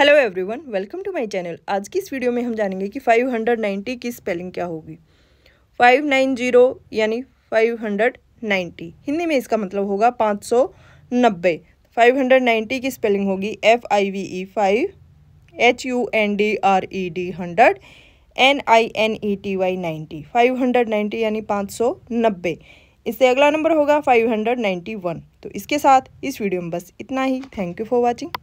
hello everyone welcome to my channel आज की इस वीडियो में हम जानेंगे कि 590 की स्पेलिंग क्या होगी 590 यानी 590 हिंदी में इसका मतलब होगा 590 590 की स्पेलिंग होगी F I V E five H U N D R E D hundred N I N E T Y ninety five hundred ninety यानी पाँच सौ नब्बे इससे अगला नंबर होगा फाइव हंड्रेड नाइन्टी वन तो इसके साथ इस वीडियो में बस इतना ही थैंक यू फॉर वॉचिंग